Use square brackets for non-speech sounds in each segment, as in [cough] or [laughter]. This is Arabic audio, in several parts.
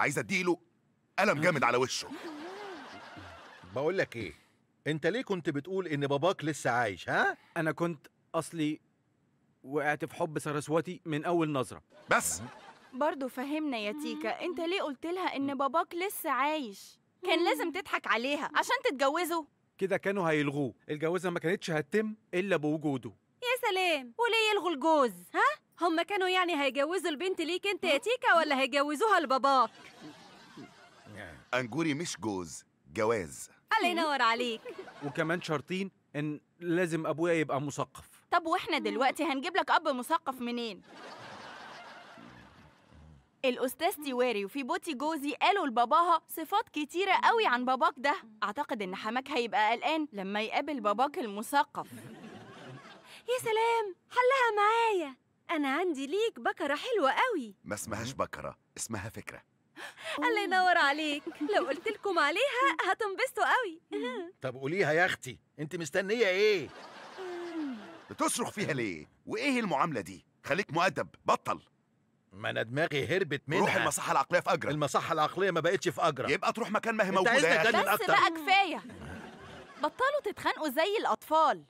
عايز اديله قلم جامد على وشه بقول لك ايه انت ليه كنت بتقول ان باباك لسه عايش ها انا كنت اصلي وقعت في حب سرسوتي من اول نظره بس برضه فهمنا يا تيكا انت ليه قلت لها ان باباك لسه عايش كان لازم تضحك عليها عشان تتجوزه كده كانوا هيلغوه الجوازه ما كانتش هتتم الا بوجوده يا سلام وليه يلغوا الجوز ها هم كانوا يعني هيجوزوا البنت ليك انت يا تيكا ولا هيجوزوها لباباك انجوري مش جوز جواز الله ينور عليك وكمان شرطين ان لازم ابويا يبقى مثقف طب واحنا دلوقتي هنجيب لك اب مثقف منين الاستاذ تيواري وفي بوتي جوزي قالوا لباباها صفات كتيره قوي عن باباك ده اعتقد ان حماك هيبقى قلقان لما يقابل باباك المثقف يا سلام حلها أنا عندي ليك بكرة حلوة قوي ما اسمهاش بكرة اسمها فكرة [laughs] الله ينور عليك لو قلت لكم عليها هتنبسطوا قوي [laughs] طب قوليها يا أختي أنت مستنية إيه؟ بتصرخ فيها ليه؟ وإيه المعاملة دي؟ خليك مؤدب بطل ما انا دماغي هربت منها روح المصحه العقليه في اجرة المصحه العقليه ما بقتش في اجرة يبقى تروح مكان ما هي موجوده انت عايزني بس بقى كفايه بطلوا تتخانقوا زي الاطفال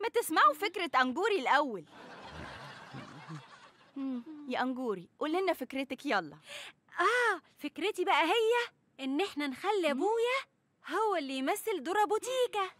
ما تسمعوا فكرة أنجوري الأول [laughs] يا أنجوري قول لنا فكرتك يلا آه فكرتي بقى هي إن إحنا نخلي أبويا هو اللي يمثل دورة بوتيكة